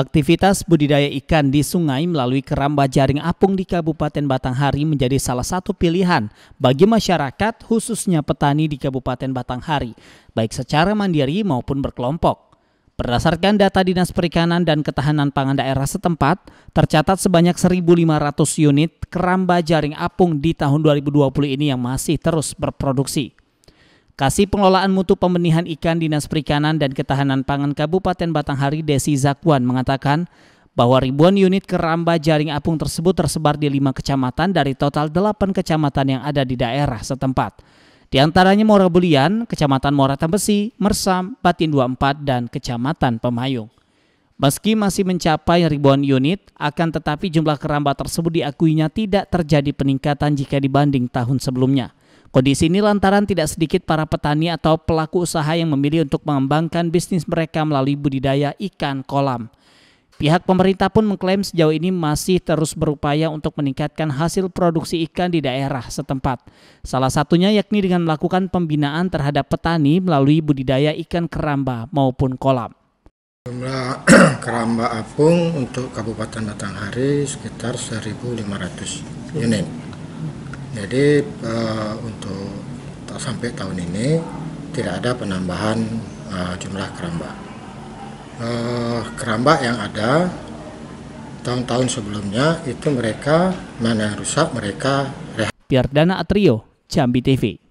Aktivitas budidaya ikan di sungai melalui keramba jaring apung di Kabupaten Batanghari menjadi salah satu pilihan bagi masyarakat khususnya petani di Kabupaten Batanghari, baik secara mandiri maupun berkelompok. Berdasarkan data Dinas Perikanan dan Ketahanan Pangan Daerah setempat, tercatat sebanyak 1.500 unit keramba jaring apung di tahun 2020 ini yang masih terus berproduksi. Kasih Pengelolaan Mutu Pembenihan Ikan Dinas Perikanan dan Ketahanan Pangan Kabupaten Batanghari Desi Zakwan mengatakan bahwa ribuan unit keramba jaring apung tersebut tersebar di lima kecamatan dari total delapan kecamatan yang ada di daerah setempat. Di antaranya Mora Bulian, Kecamatan Mora Tambesi, Mersam, Batin 24, dan Kecamatan Pemayung. Meski masih mencapai ribuan unit, akan tetapi jumlah keramba tersebut diakuinya tidak terjadi peningkatan jika dibanding tahun sebelumnya. Kondisi ini lantaran tidak sedikit para petani atau pelaku usaha yang memilih untuk mengembangkan bisnis mereka melalui budidaya ikan kolam. Pihak pemerintah pun mengklaim sejauh ini masih terus berupaya untuk meningkatkan hasil produksi ikan di daerah setempat. Salah satunya yakni dengan melakukan pembinaan terhadap petani melalui budidaya ikan keramba maupun kolam. Jumlah keramba apung untuk Kabupaten Batanghari sekitar 1.500 unit. Jadi uh, untuk sampai tahun ini tidak ada penambahan uh, jumlah keramba. Uh, keramba yang ada tahun-tahun sebelumnya itu mereka mana yang rusak mereka rehabilitasi. Piardana Atrio, Jambi TV.